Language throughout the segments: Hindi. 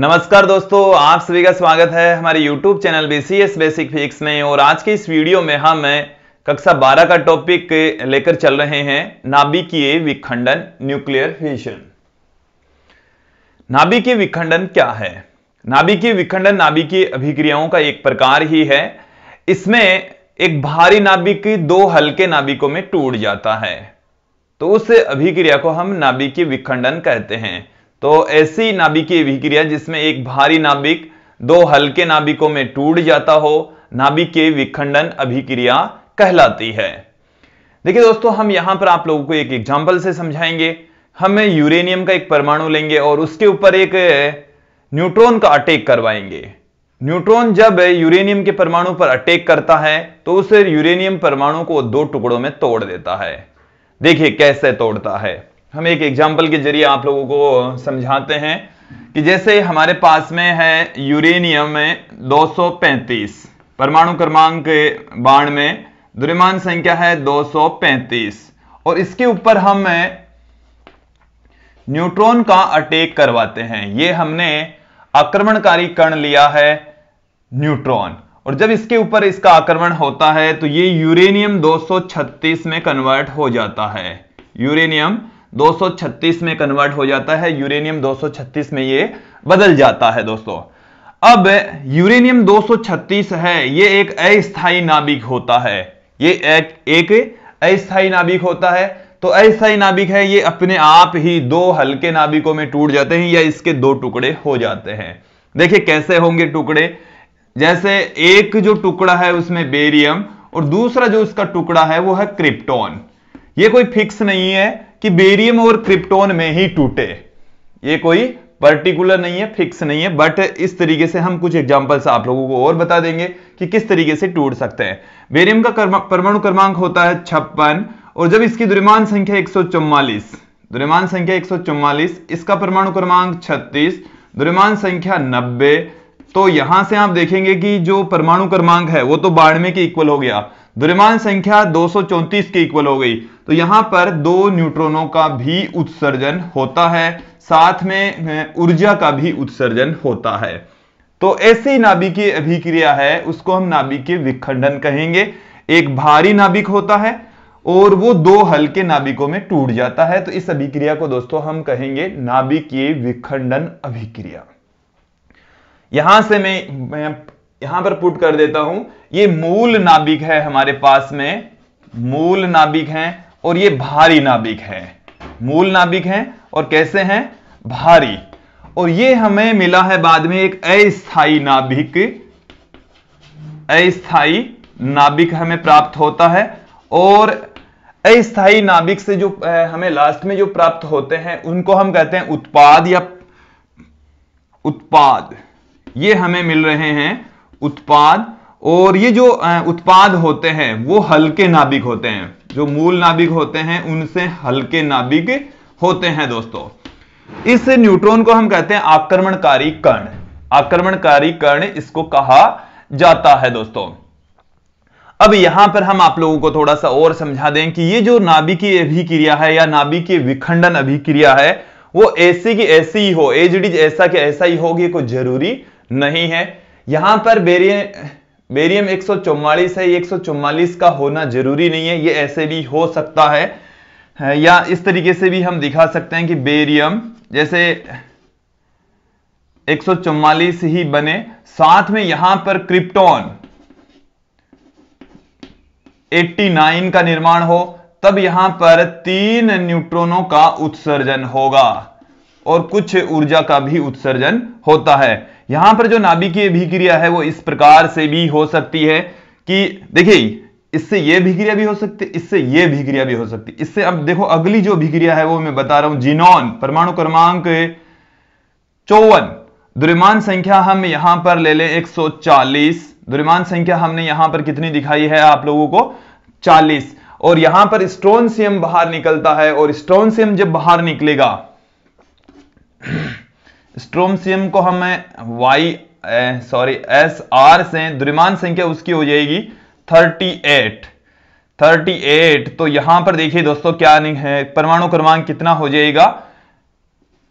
नमस्कार दोस्तों आप सभी का स्वागत है हमारे YouTube channel BCS basic fix में और आज के इस वीडियो में हम कक्षा 12 का टॉपिक लेकर चल रहे हैं नाभिकीय विखंडन न्यूक्लियर फिशन नाभिकीय विखंडन क्या है नाभिकीय विखंडन नाभिकीय अभिक्रियाओं का एक प्रकार ही है इसमें एक भारी नाभिक दो हल्के नाभिकों में टूट जाता है तो उस अभिक्रिया को हम नाभिकीय विखंडन कहते हैं तो ऐसी नाभिकीय विक्रिया जिसमें एक भारी नाभिक दो हल्के नाभिकों में टूट जाता हो नाभिकीय विखंडन अभिक्रिया कहलाती है देखिए दोस्तों हम यहां पर आप लोगों को एक एग्जाम्पल से समझाएंगे हम यूरेनियम का एक परमाणु लेंगे और उसके ऊपर एक न्यूट्रॉन का अटैक करवाएंगे न्यूट्रॉन जब यूरेनियम के परमाणु पर अटैक करता है तो उस यूरेनियम परमाणु को दो टुकड़ों में तोड़ देता है देखिए कैसे तोड़ता है हम एक एग्जाम्पल के जरिए आप लोगों को समझाते हैं कि जैसे हमारे पास में है यूरेनियम में 235 परमाणु क्रमांक बाण में द्रव्यमान संख्या है 235 और इसके ऊपर हम न्यूट्रॉन का अटैक करवाते हैं ये हमने आक्रमणकारी कण लिया है न्यूट्रॉन और जब इसके ऊपर इसका आक्रमण होता है तो ये यूरेनियम 236 में कन्वर्ट हो जाता है यूरेनियम 236 में कन्वर्ट हो जाता है यूरेनियम 236 में ये बदल जाता है दोस्तों अब यूरेनियम 236 है ये एक अस्थायी नाभिक होता है ये एक एक अस्थायी नाभिक होता है तो अस्थायी नाभिक है ये अपने आप ही दो हल्के नाभिकों में टूट जाते हैं या इसके दो टुकड़े हो जाते हैं देखिए कैसे होंगे टुकड़े जैसे एक जो टुकड़ा है उसमें बेरियम और दूसरा जो उसका टुकड़ा है वो है क्रिप्टॉन ये कोई फिक्स नहीं है कि बेरियम और क्रिप्टोन में ही टूटे ये कोई पर्टिकुलर नहीं है फिक्स नहीं है बट इस तरीके से हम कुछ एग्जांपल्स आप लोगों को और बता देंगे कि किस तरीके से टूट सकते हैं बेरियम का परमाणु क्रमांक होता है छप्पन और जब इसकी द्रिमान संख्या एक द्रिमान संख्या एक इसका परमाणु क्रमांक छत्तीस द्रिमान संख्या नब्बे तो यहां से आप देखेंगे कि जो परमाणु क्रमांक है वो तो बानवे के इक्वल हो गया द्रव्यमान संख्या दो के इक्वल हो गई तो यहां पर दो न्यूट्रॉनों का भी उत्सर्जन होता है साथ में ऊर्जा का भी उत्सर्जन होता है तो ऐसी की अभिक्रिया है उसको हम नाभिकीय विखंडन कहेंगे एक भारी नाभिक होता है और वो दो हल्के नाभिकों में टूट जाता है तो इस अभिक्रिया को दोस्तों हम कहेंगे नाभिकीय विखंडन अभिक्रिया यहां से मैं यहां पर पुट कर देता हूं ये मूल नाभिक है हमारे पास में मूल नाभिक है और ये भारी नाभिक है मूल नाभिक है और कैसे हैं भारी और ये हमें मिला है बाद में एक अस्थाई नाभिक अस्थाई नाभिक हमें प्राप्त होता है और अस्थाई नाभिक से जो हमें लास्ट में जो प्राप्त होते हैं उनको हम कहते हैं उत्पाद या उत्पाद ये हमें मिल रहे हैं उत्पाद और ये जो उत्पाद होते हैं वो हल्के नाभिक होते हैं जो मूल नाभिक होते हैं उनसे हल्के नाभिक होते हैं दोस्तों इस न्यूट्रॉन को हम कहते हैं आक्रमणकारी कर्ण आक्रमणकारी कर्ण इसको कहा जाता है दोस्तों अब यहां पर हम आप लोगों को थोड़ा सा और समझा दें कि ये जो नाभिकीय अभिक्रिया है या नाभिकीय विखंडन अभिक्रिया है वो ऐसी की ऐसी ही हो एजडीज ऐसा कि ऐसा ही होगी कोई जरूरी नहीं है यहां पर बेरियम बेरियम एक है ये एक का होना जरूरी नहीं है ये ऐसे भी हो सकता है या इस तरीके से भी हम दिखा सकते हैं कि बेरियम जैसे 144 ही बने साथ में यहां पर क्रिप्टॉन 89 का निर्माण हो तब यहां पर तीन न्यूट्रॉनों का उत्सर्जन होगा और कुछ ऊर्जा का भी उत्सर्जन होता है यहां पर जो नाभिकीय अभिक्रिया है वो इस प्रकार से भी हो सकती है कि देखिए इससे ये अभिक्रिया भी हो सकती है इससे ये अभिक्रिया भी हो सकती है इससे अब देखो अगली जो अभिक्रिया है वो मैं बता रहा हूं जीनोन परमाणु क्रमांक चौवन द्रव्यमान संख्या हम यहां पर ले लें 140 द्रव्यमान संख्या हमने यहां पर कितनी दिखाई है आप लोगों को 40 और यहां पर स्ट्रोनसियम बाहर निकलता है और स्ट्रोनसियम जब बाहर निकलेगा स्ट्रोमसियम को हमें वाई सॉरी एस आर से द्रिमान संख्या उसकी हो जाएगी 38 38 तो यहां पर देखिए दोस्तों क्या है परमाणु क्रमांक कितना हो जाएगा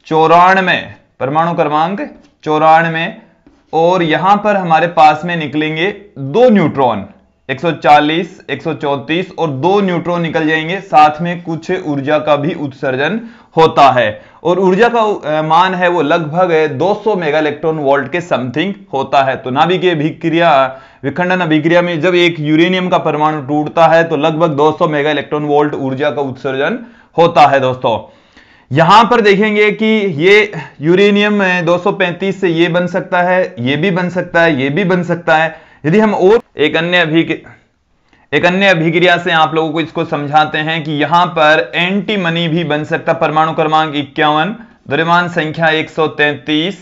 चौरानवे परमाणु क्रमांक चौरानवे और यहां पर हमारे पास में निकलेंगे दो न्यूट्रॉन 140, 134 और दो न्यूट्रॉन निकल जाएंगे साथ में कुछ ऊर्जा का भी उत्सर्जन होता है और ऊर्जा का मान है वो लगभग 200 मेगा इलेक्ट्रॉन वोल्ट के समथिंग होता है तो नाभिकीय अभिक्रिया विखंडन अभिक्रिया में जब एक यूरेनियम का परमाणु टूटता है तो लगभग 200 मेगा इलेक्ट्रॉन वोल्ट ऊर्जा का उत्सर्जन होता है दोस्तों यहां पर देखेंगे कि ये यूरेनियम 235 से ये बन सकता है ये भी बन सकता है ये भी बन सकता है यदि हम और एक अन्य अभी एक अन्य अभिक्रिया से आप लोगों को इसको समझाते हैं कि यहां पर एंटी मनी भी बन सकता परमाणु क्रमांक इक्यावन द्रव्यमान संख्या 133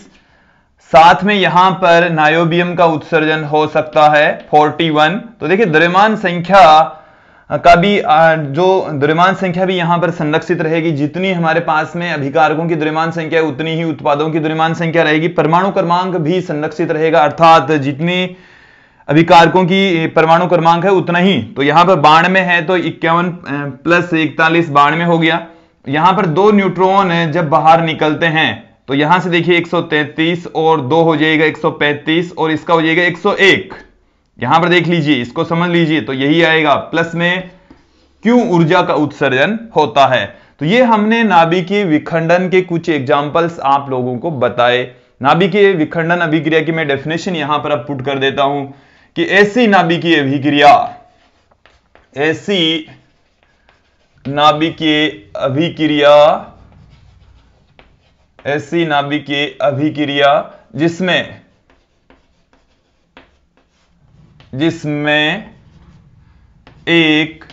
साथ में यहां पर नायोबियम का उत्सर्जन हो सकता है 41 तो देखिए द्रव्यमान संख्या का भी जो द्रव्यमान संख्या भी यहां पर संरक्षित रहेगी जितनी हमारे पास में अभिकारकों की द्रव्यमान संख्या है उतनी ही उत्पादों की द्रव्यमान संख्या रहेगी परमाणु क्रमांक भी संरक्षित रहेगा अर्थात जितनी अभी कारकों की परमाणु क्रमांक है उतना ही तो यहां पर बाण में है तो इक्यावन प्लस इकतालीस बाण में हो गया यहां पर दो न्यूट्रॉन जब बाहर निकलते हैं तो यहां से देखिए 133 और दो हो जाएगा 135 और इसका हो जाएगा 101 यहां पर देख लीजिए इसको समझ लीजिए तो यही आएगा प्लस में क्यों ऊर्जा का उत्सर्जन होता है तो ये हमने नाभिकीय विखंडन के कुछ एग्जाम्पल्स आप लोगों को बताए नाभिकीय विखंडन अभिक्रिया की मैं डेफिनेशन यहां पर अब पुट कर देता हूं कि ऐसी नाभिकीय अभिक्रिया ऐसी नाभिकीय अभिक्रिया ऐसी नाभिकीय अभिक्रिया जिसमें जिसमें एक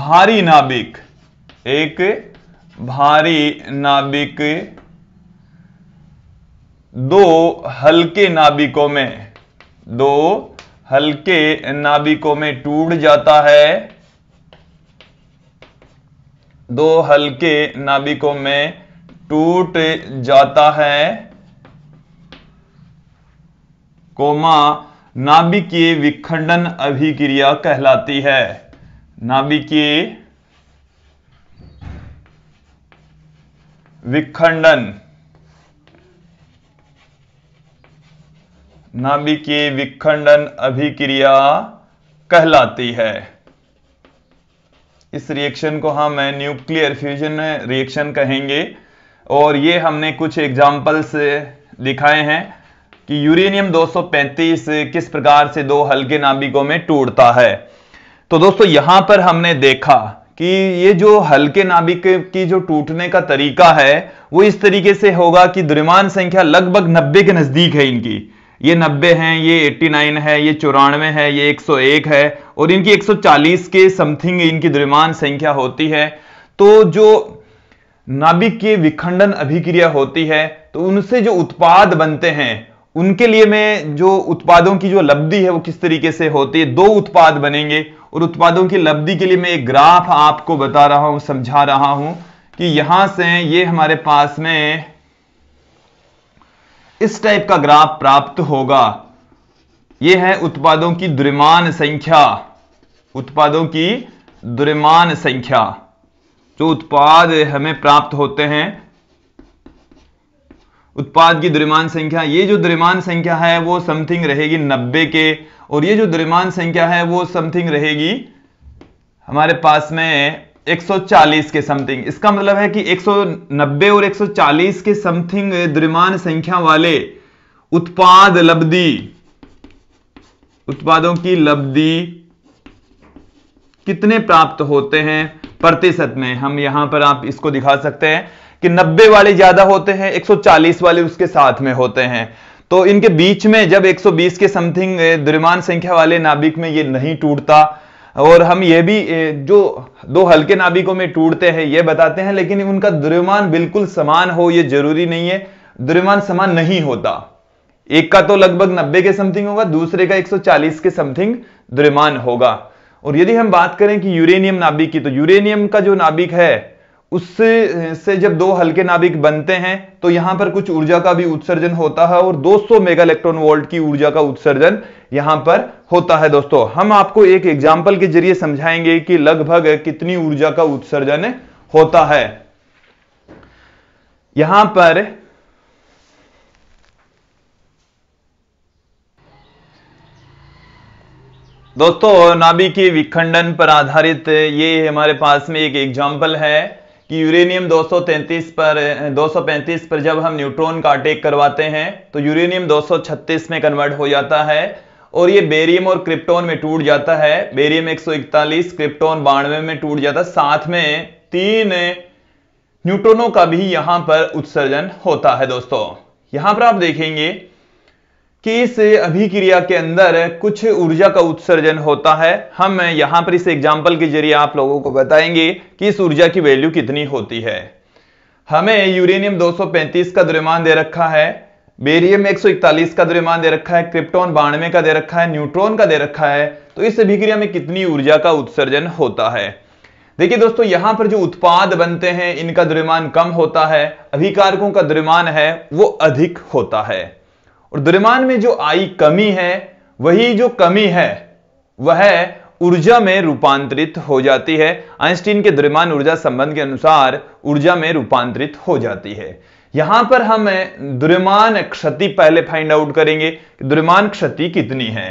भारी नाभिक एक भारी नाभिक दो हल्के नाभिकों में दो हल्के नाभिकों में टूट जाता है दो हल्के नाभिकों में टूट जाता है कोमा नाभिकीय विखंडन अभिक्रिया कहलाती है नाभिकीय विखंडन नाभिकीय विखंडन अभिक्रिया कहलाती है इस रिएक्शन को हम न्यूक्लियर फ्यूजन रिएक्शन कहेंगे और ये हमने कुछ एग्जाम्पल्स दिखाए हैं कि यूरेनियम 235 किस प्रकार से दो हल्के नाभिकों में टूटता है तो दोस्तों यहां पर हमने देखा कि ये जो हल्के नाभिक की जो टूटने का तरीका है वो इस तरीके से होगा कि द्रिमान संख्या लगभग 90 के नजदीक है इनकी ये 90 हैं ये 89 है ये चौरानवे है ये 101 है और इनकी 140 के समथिंग इनकी द्रव्यमान संख्या होती है तो जो नाभिक के विखंडन अभिक्रिया होती है तो उनसे जो उत्पाद बनते हैं उनके लिए मैं जो उत्पादों की जो लब्धि है वो किस तरीके से होती है दो उत्पाद बनेंगे और उत्पादों की लब्धि के लिए मैं एक ग्राफ आपको बता रहा हूं समझा रहा हूं कि यहां से ये हमारे पास में इस टाइप का ग्राफ प्राप्त होगा यह है उत्पादों की द्रिमान संख्या उत्पादों की द्रिमान संख्या जो उत्पाद हमें प्राप्त होते हैं उत्पाद की द्रिमान संख्या ये जो द्रिमान संख्या है वो समथिंग रहेगी नब्बे के और ये जो द्रिमान संख्या है वो समथिंग रहेगी हमारे पास में 140 के समथिंग इसका मतलब है कि 190 और 140 के समथिंग द्रिमान संख्या वाले उत्पाद लब्धि उत्पादों की लब्धि कितने प्राप्त होते हैं प्रतिशत में हम यहां पर आप इसको दिखा सकते हैं कि 90 वाले ज्यादा होते हैं 140 वाले उसके साथ में होते हैं तो इनके बीच में जब 120 के समथिंग द्रिमान संख्या वाले नाभिक में ये नहीं टूटता और हम ये भी जो दो हल्के नाभिकों में टूटते हैं ये बताते हैं लेकिन उनका द्रव्यमान बिल्कुल समान हो ये जरूरी नहीं है द्रव्यमान समान नहीं होता एक का तो लगभग 90 के समथिंग होगा दूसरे का 140 के समथिंग द्रव्यमान होगा और यदि हम बात करें कि यूरेनियम नाभिक की तो यूरेनियम का जो नाभिक है उससे से जब दो हल्के नाभिक बनते हैं तो यहां पर कुछ ऊर्जा का भी उत्सर्जन होता है और 200 मेगा इलेक्ट्रॉन वोल्ट की ऊर्जा का उत्सर्जन यहां पर होता है दोस्तों हम आपको एक एग्जाम्पल के जरिए समझाएंगे कि लगभग कितनी ऊर्जा का उत्सर्जन होता है यहां पर दोस्तों नाभिकीय विखंडन पर आधारित ये हमारे पास में एक एग्जाम्पल है कि यूरेनियम 233 पर 235 पर जब हम न्यूट्रॉन का अटैक करवाते हैं तो यूरेनियम 236 में कन्वर्ट हो जाता है और ये बेरियम और क्रिप्टोन में टूट जाता है बेरियम 141 क्रिप्टोन बानवे में टूट जाता है साथ में तीन न्यूट्रॉनों का भी यहां पर उत्सर्जन होता है दोस्तों यहां पर आप देखेंगे कि इस अभिक्रिया के अंदर कुछ ऊर्जा का उत्सर्जन होता है हम यहां पर इस एग्जाम्पल के जरिए आप लोगों को बताएंगे कि इस ऊर्जा की वैल्यू कितनी होती है हमें यूरेनियम 235 का द्रव्यमान दे रखा है बेरियम 141 का द्रव्यमान दे रखा है क्रिप्टॉन बानवे का दे रखा है न्यूट्रॉन का दे रखा है तो इस अभिक्रिया में कितनी ऊर्जा का उत्सर्जन होता है देखिए दोस्तों यहां पर जो उत्पाद बनते हैं इनका द्रव्यमान कम होता है अभिकारकों का द्रव्यमान है वो अधिक होता है और द्रव्यमान में जो आई कमी है वही जो कमी है वह ऊर्जा में रूपांतरित हो जाती है आइंस्टीन के द्रव्यमान ऊर्जा संबंध के अनुसार ऊर्जा में रूपांतरित हो जाती है यहां पर हम द्रव्यमान क्षति पहले फाइंड आउट करेंगे द्रव्यमान क्षति कितनी है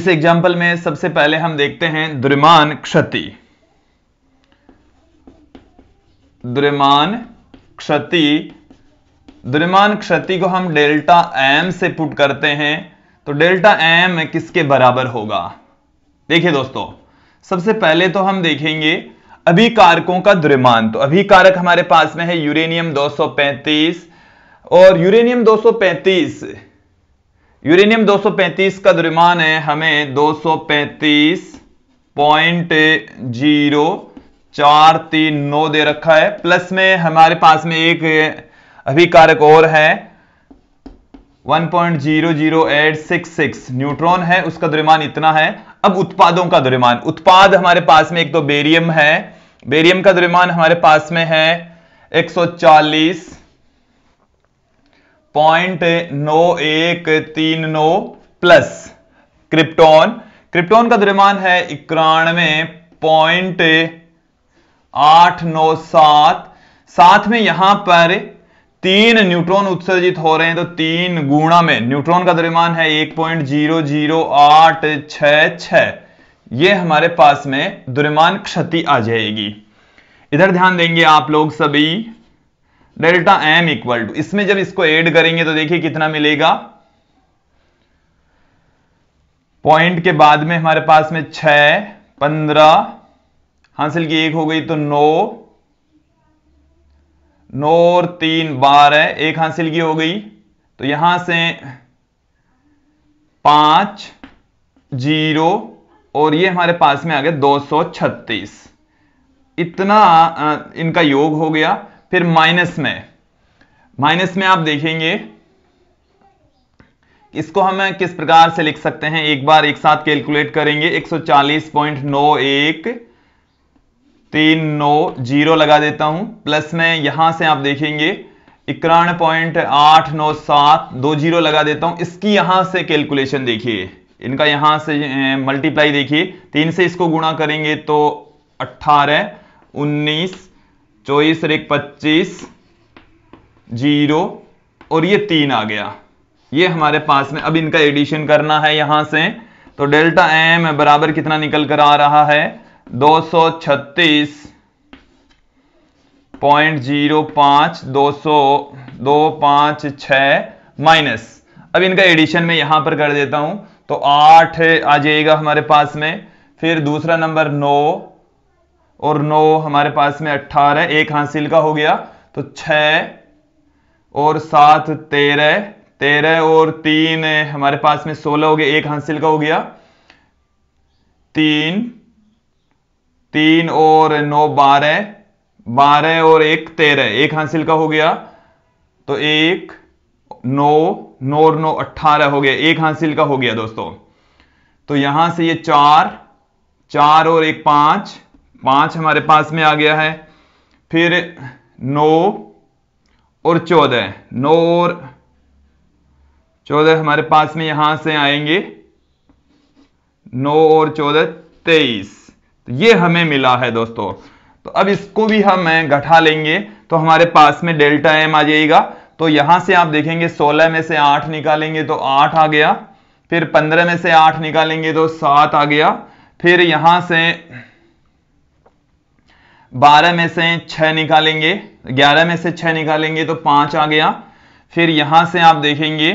इस एग्जाम्पल में सबसे पहले हम देखते हैं द्रव्यमान क्षति द्रव्यमान क्षति द्रव्यमान क्षति को हम डेल्टा एम से पुट करते हैं तो डेल्टा एम किसके बराबर होगा देखिए दोस्तों सबसे पहले तो हम देखेंगे अभिकारकों का द्रव्यमान तो अभिकारक हमारे पास में है यूरेनियम 235 और यूरेनियम 235 यूरेनियम 235 का द्रव्यमान है हमें 235.0439 दे रखा है प्लस में हमारे पास में एक अभी कारक और है 1.00866 न्यूट्रॉन है उसका द्रव्यमान इतना है अब उत्पादों का द्रव्यमान उत्पाद हमारे पास में एक तो बेरियम है बेरियम का द्रव्यमान हमारे पास में है 140.9139 प्लस क्रिप्टॉन क्रिप्टॉन का द्रव्यमान है इक्यानवे पॉइंट आठ नौ सात साथ में यहां पर तीन न्यूट्रॉन उत्सर्जित हो रहे हैं तो तीन गुणा में न्यूट्रॉन का द्रव्यमान है एक पॉइंट जीरो जीरो आठ छ छ ये हमारे पास में द्रव्यमान क्षति आ जाएगी इधर ध्यान देंगे आप लोग सभी डेल्टा एम इक्वल टू इसमें जब इसको ऐड करेंगे तो देखिए कितना मिलेगा पॉइंट के बाद में हमारे पास में छ पंद्रह हासिल की एक हो गई तो नौ नोर तीन बारह एक हासिल की हो गई तो यहां से पांच जीरो और ये हमारे पास में आ गया छत्तीस इतना इनका योग हो गया फिर माइनस में माइनस में आप देखेंगे इसको हम किस प्रकार से लिख सकते हैं एक बार एक साथ कैलकुलेट करेंगे एक सौ चालीस पॉइंट नौ एक तीन नौ जीरो लगा देता हूं प्लस में यहां से आप देखेंगे इक्यानवे पॉइंट आठ नौ सात दो जीरो लगा देता हूं इसकी यहां से कैलकुलेशन देखिए इनका यहां से मल्टीप्लाई देखिए तीन से इसको गुणा करेंगे तो अट्ठारह उन्नीस चौबीस और एक पच्चीस जीरो और ये तीन आ गया ये हमारे पास में अब इनका एडिशन करना है यहां से तो डेल्टा एम बराबर कितना निकल कर आ रहा है दो सौ छत्तीस पॉइंट जीरो पांच दो दो पांच छ माइनस अब इनका एडिशन में यहां पर कर देता हूं तो आठ आ जाएगा हमारे पास में फिर दूसरा नंबर नौ और नौ हमारे पास में अट्ठारह एक हासिल का हो गया तो छ और सात तेरह तेरह और तीन हमारे पास में सोलह हो गया एक हासिल का हो गया तीन तीन और नौ बारह बारह और एक तेरह एक हासिल का हो गया तो एक नौ नौ और नौ अट्ठारह हो गया एक हासिल का हो गया दोस्तों तो यहां से ये चार चार और एक पांच पांच हमारे पास में आ गया है फिर नौ और चौदह नौ और चौदह हमारे पास में यहां से आएंगे नौ और चौदह तेईस ये हमें मिला है दोस्तों तो अब इसको भी हम घटा लेंगे तो हमारे पास में डेल्टा एम आ जाएगा तो यहां से आप देखेंगे 16 में से 8 निकालेंगे तो 8 आ गया फिर 15 में से 8 निकालेंगे तो 7 आ गया फिर यहां से 12 में से 6 निकालेंगे 11 में से 6 निकालेंगे तो 5 आ गया फिर यहां से आप देखेंगे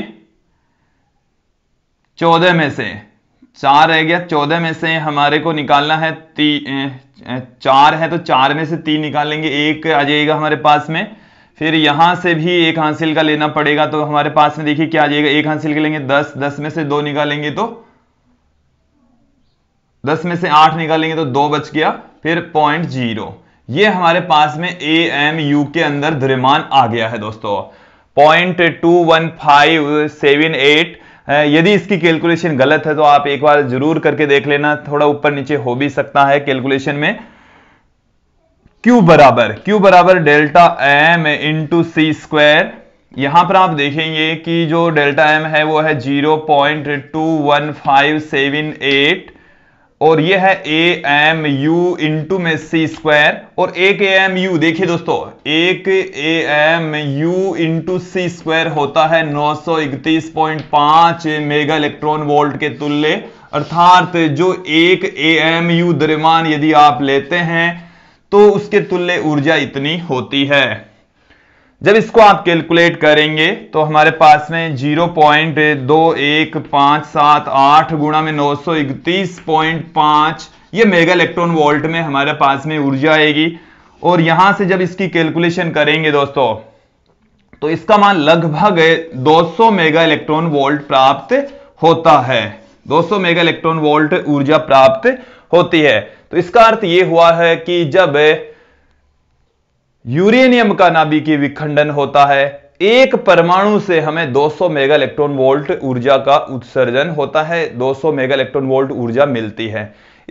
14 में से चार रह गया चौदह में से हमारे को निकालना है ती चार है तो चार में से तीन निकालेंगे एक आ जाएगा हमारे पास में फिर यहां से भी एक हासिल का लेना पड़ेगा तो हमारे पास में देखिए क्या आ जाएगा एक हासिल के लेंगे दस दस में से दो निकालेंगे तो दस में से आठ निकालेंगे तो दो बच गया फिर पॉइंट जीरो ये हमारे पास में ए एम यू के अंदर द्रिमान आ गया है दोस्तों point two one five seven eight यदि इसकी कैलकुलेशन गलत है तो आप एक बार जरूर करके देख लेना थोड़ा ऊपर नीचे हो भी सकता है कैलकुलेशन में Q बराबर Q बराबर delta M into C square यहां पर आप देखेंगे कि जो डेल्टा एम है वो है zero point two one five seven eight और ये है ए एम यू इंटू में सी स्क्वायर और एक ए एम यू देखिए दोस्तों एक A M U into C square होता है 931.5 मेगा इलेक्ट्रॉन वोल्ट के तुल्य अर्थात जो एक ए एम यू द्रव्यमान यदि आप लेते हैं तो उसके तुल्य ऊर्जा इतनी होती है जब इसको आप कैलकुलेट करेंगे तो हमारे पास में जीरो पॉइंट दो एक पांच सात आठ गुणा में नौ सौ इकतीस पॉइंट पांच ये मेगा इलेक्ट्रॉन वोल्ट में हमारे पास में ऊर्जा आएगी और यहां से जब इसकी कैलकुलेशन करेंगे दोस्तों तो इसका मान लगभग 200 मेगा इलेक्ट्रॉन वोल्ट प्राप्त होता है 200 मेगा इलेक्ट्रॉन वोल्ट ऊर्जा प्राप्त होती है तो इसका अर्थ यह हुआ है कि जब यूरेनियम का की विखंडन होता है एक परमाणु से हमें 200 मेगा इलेक्ट्रॉन वोल्ट ऊर्जा का उत्सर्जन होता है 200 मेगा इलेक्ट्रॉन वोल्ट ऊर्जा मिलती है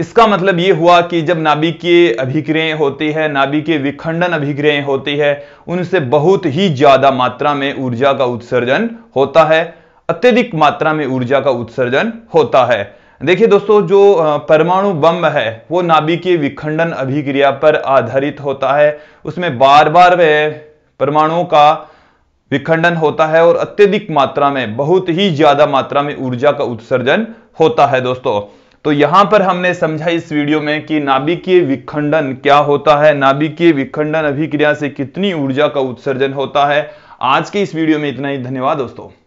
इसका मतलब यह हुआ कि जब नाभिकीय अभिक्रियाएं होती है नाभिकीय विखंडन अभिक्रियाएं होती है उनसे बहुत ही ज्यादा मात्रा में ऊर्जा का उत्सर्जन होता है अत्यधिक मात्रा में ऊर्जा का उत्सर्जन होता है देखिए दोस्तों जो परमाणु बम है वो नाभिकीय विखंडन अभिक्रिया पर आधारित होता है उसमें बार बार वह परमाणुओं का विखंडन होता है और अत्यधिक मात्रा में बहुत ही ज्यादा मात्रा में ऊर्जा का उत्सर्जन होता है दोस्तों तो यहां पर हमने समझा इस वीडियो में कि नाभिकीय विखंडन क्या होता है नाभिकीय विखंडन अभिक्रिया से कितनी ऊर्जा का उत्सर्जन होता है आज के इस वीडियो में इतना ही धन्यवाद दोस्तों